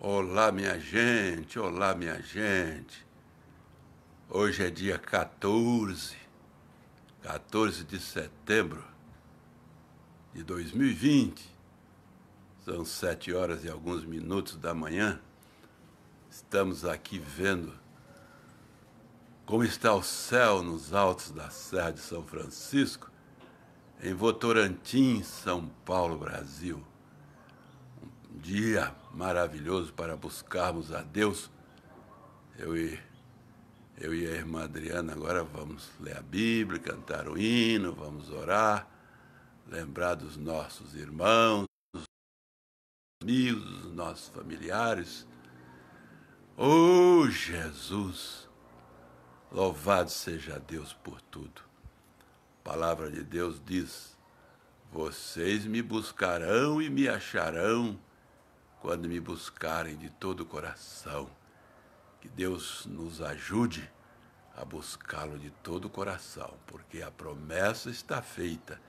Olá, minha gente, olá, minha gente. Hoje é dia 14, 14 de setembro de 2020. São sete horas e alguns minutos da manhã. Estamos aqui vendo como está o céu nos altos da Serra de São Francisco, em Votorantim, São Paulo, Brasil dia maravilhoso para buscarmos a Deus. Eu e, eu e a irmã Adriana agora vamos ler a Bíblia, cantar o hino, vamos orar, lembrar dos nossos irmãos, dos amigos, dos nossos familiares. Oh Jesus, louvado seja Deus por tudo. A palavra de Deus diz: Vocês me buscarão e me acharão quando me buscarem de todo o coração. Que Deus nos ajude a buscá-lo de todo o coração, porque a promessa está feita.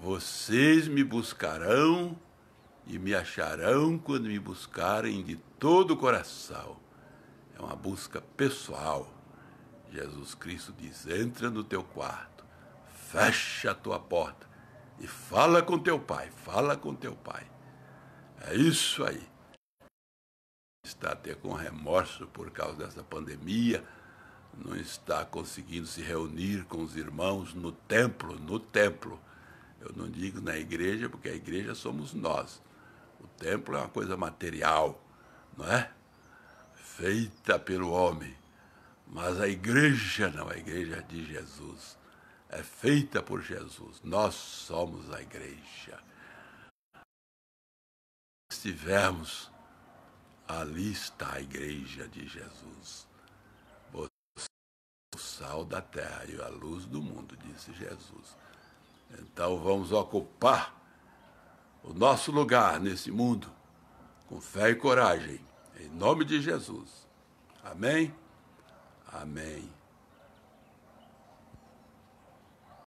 Vocês me buscarão e me acharão quando me buscarem de todo o coração. É uma busca pessoal. Jesus Cristo diz: entra no teu quarto, fecha a tua porta e fala com teu pai, fala com teu pai é isso aí. Está até com remorso por causa dessa pandemia, não está conseguindo se reunir com os irmãos no templo, no templo. Eu não digo na igreja, porque a igreja somos nós. O templo é uma coisa material, não é? Feita pelo homem. Mas a igreja não, a igreja de Jesus. É feita por Jesus. Nós somos a igreja estivermos, ali está a igreja de Jesus. Você é o sal da terra e a luz do mundo, disse Jesus. Então vamos ocupar o nosso lugar nesse mundo com fé e coragem, em nome de Jesus. Amém? Amém.